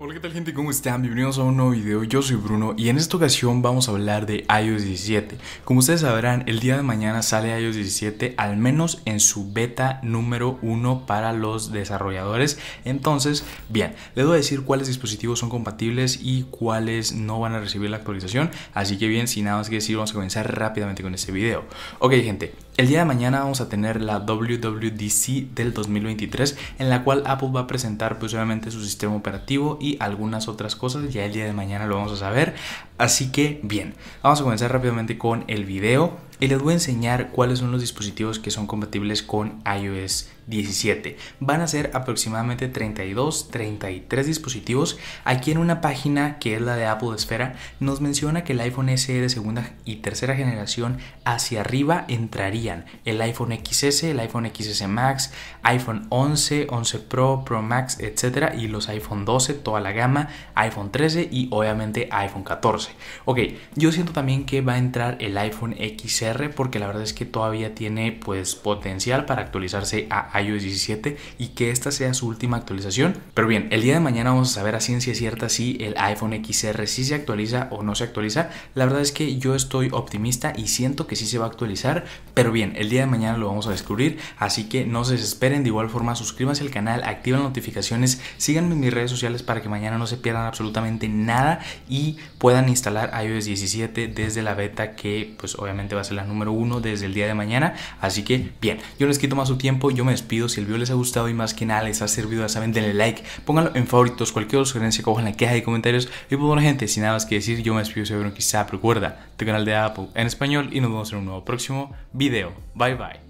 Hola qué tal gente, ¿cómo están? Bienvenidos a un nuevo video, yo soy Bruno y en esta ocasión vamos a hablar de iOS 17 Como ustedes sabrán, el día de mañana sale iOS 17 al menos en su beta número 1 para los desarrolladores Entonces, bien, les voy a decir cuáles dispositivos son compatibles y cuáles no van a recibir la actualización Así que bien, sin nada más que decir, vamos a comenzar rápidamente con este video Ok gente, el día de mañana vamos a tener la WWDC del 2023 en la cual Apple va a presentar pues obviamente su sistema operativo y algunas otras cosas, ya el día de mañana lo vamos a saber, así que bien, vamos a comenzar rápidamente con el video y les voy a enseñar cuáles son los dispositivos que son compatibles con iOS 17. Van a ser aproximadamente 32, 33 dispositivos. Aquí en una página que es la de Apple Esfera nos menciona que el iPhone SE de segunda y tercera generación hacia arriba entrarían el iPhone XS, el iPhone XS Max, iPhone 11, 11 Pro, Pro Max, etcétera y los iPhone 12, toda la gama, iPhone 13 y obviamente iPhone 14. Ok, yo siento también que va a entrar el iPhone XR porque la verdad es que todavía tiene pues potencial para actualizarse a iOS 17 y que esta sea su última actualización. Pero bien, el día de mañana vamos a saber a ciencia cierta si el iPhone XR sí se actualiza o no se actualiza. La verdad es que yo estoy optimista y siento que sí se va a actualizar, pero bien, el día de mañana lo vamos a descubrir, así que no se desesperen, de igual forma suscríbanse al canal, activen notificaciones, síganme en mis redes sociales para que mañana no se pierdan absolutamente nada y puedan instalar iOS 17 desde la beta que pues obviamente va a ser la número uno desde el día de mañana, así que bien, yo les quito más su tiempo, yo me despido pido, Si el video les ha gustado y más que nada les ha servido, ya saben, denle like, pónganlo en favoritos, cualquier sugerencia, en la queja de comentarios. Y pues bueno, gente, sin nada más que decir, yo me despido, se Quizá, recuerda, tu canal de Apple en español y nos vemos en un nuevo próximo video. Bye bye.